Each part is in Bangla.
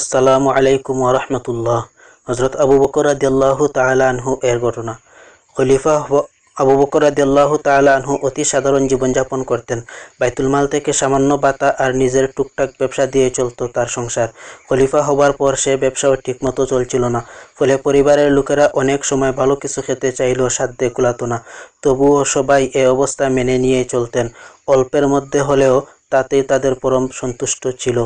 আসসালামু আলাইকুম ওরহমতুল্লাহ হজরত আবু বকর আদিয়াল্লাহু তালাহু এর ঘটনা খলিফা আবু বকর আদিয়াল্লাহু তালাহু অতি সাধারণ জীবনযাপন করতেন বাইতুল মাল থেকে সামান্য বাতা আর নিজের টুকটাক ব্যবসা দিয়ে চলত তার সংসার খলিফা হবার পর সে ব্যবসাও ঠিকমতো চলছিল না ফলে পরিবারের লোকেরা অনেক সময় ভালো কিছু খেতে চাইলেও সাধ্যে কুলাতো না তবুও সবাই এ অবস্থা মেনে নিয়ে চলতেন অল্পের মধ্যে হলেও তাতেই তাদের পরম সন্তুষ্ট ছিল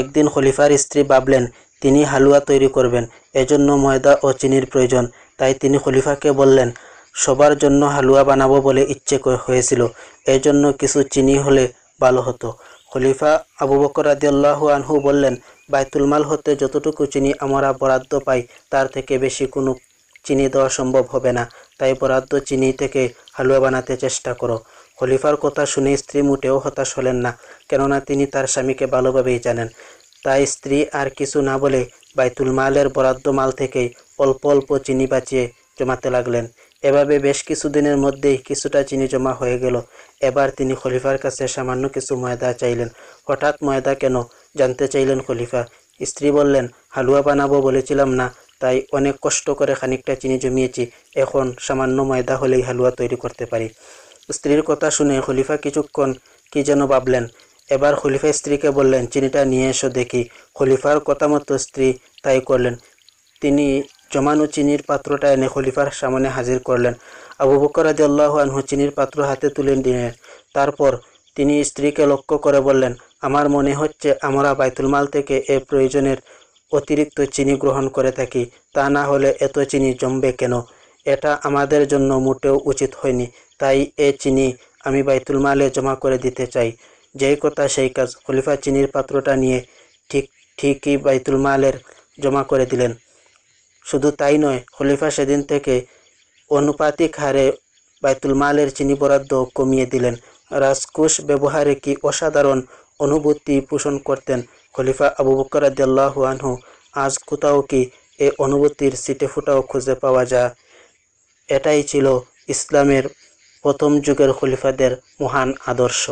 একদিন খলিফার স্ত্রী ভাবলেন তিনি হালুয়া তৈরি করবেন এজন্য ময়দা ও চিনির প্রয়োজন তাই তিনি খলিফাকে বললেন সবার জন্য হালুয়া বানাবো বলে ইচ্ছে হয়েছিল এজন্য কিছু চিনি হলে ভালো হতো খলিফা আবু বকর রাদিয়াল্লাহু আনহু বললেন বাইতুল মাল হতে যতটুকু চিনি আমরা বরাদ্দ পাই তার থেকে বেশি কোনো চিনি দেওয়া সম্ভব হবে না তাই বরাদ্দ চিনি থেকে হালুয়া বানাতে চেষ্টা করো খলিফার কথা শুনে স্ত্রী মোটেও হতাশ হলেন না কেননা তিনি তার স্বামীকে ভালোভাবেই জানেন তাই স্ত্রী আর কিছু না বলে বাইতুল মালের বরাদ্দ মাল থেকেই অল্প অল্প চিনি বাঁচিয়ে জমাতে লাগলেন এভাবে বেশ কিছুদিনের মধ্যেই কিছুটা চিনি জমা হয়ে গেল এবার তিনি খলিফার কাছে সামান্য কিছু ময়দা চাইলেন হঠাৎ ময়দা কেন জানতে চাইলেন খলিফা স্ত্রী বললেন হালুয়া বানাবো বলেছিলাম না তাই অনেক কষ্ট করে খানিকটা চিনি জমিয়েছি এখন সামান্য ময়দা হলেই হালুয়া তৈরি করতে পারি স্ত্রীর কথা শুনে খলিফা কিছুক্ষণ কি যেন ভাবলেন এবার খলিফা স্ত্রীকে বললেন চিনিটা নিয়ে এসো দেখি খলিফার কথা মতো স্ত্রী তাই করলেন তিনি জমানো চিনির পাত্রটা এনে খলিফার সামনে হাজির করলেন আবু বকর আদি আল্লাহ আনহু চিনির পাত্র হাতে তুলে দিলেন তারপর তিনি স্ত্রীকে লক্ষ্য করে বললেন আমার মনে হচ্ছে আমরা বাইতুল মাল থেকে এ প্রয়োজনের অতিরিক্ত চিনি গ্রহণ করে থাকি তা না হলে এত চিনি জমবে কেন এটা আমাদের জন্য মোটেও উচিত হয়নি তাই এ চিনি আমি বাইতুল মালে জমা করে দিতে চাই যেই কথা সেই কাজ খলিফা চিনির পাত্রটা নিয়ে ঠিক ঠিকই বাইতুল মালের জমা করে দিলেন শুধু তাই নয় খলিফা সেদিন থেকে অনুপাতিক হারে বাইতুল মালের চিনি বরাদ্দ কমিয়ে দিলেন রাজকুশ ব্যবহারে কি অসাধারণ অনুভূতি পোষণ করতেন খলিফা আবু বকর আনহু আজ কোথাও কি এ অনুভূতির সিটে ফুটাও খুঁজে পাওয়া যায় এটাই ছিল ইসলামের প্রথম যুগের খলিফাদের মহান আদর্শ